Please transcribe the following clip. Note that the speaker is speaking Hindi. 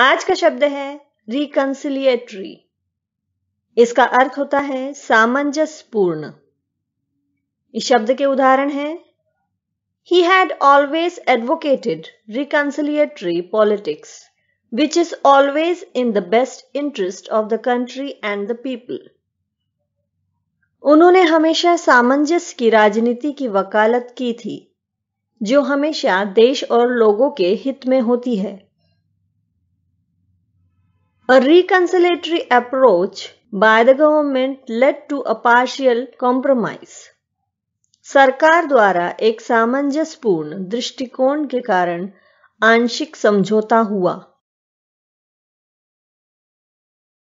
आज का शब्द है रिकंसिलिएटरी इसका अर्थ होता है सामंजस्यपूर्ण इस शब्द के उदाहरण है he had always advocated reconciliatory politics which is always in the best interest of the country and the people उन्होंने हमेशा सामंजस्य की राजनीति की वकालत की थी जो हमेशा देश और लोगों के हित में होती है A reconciliatory approach by the government led to a partial compromise. सरकार द्वारा एक सामंजस्यपूर्ण दृष्टिकोण के कारण आंशिक समझौता हुआ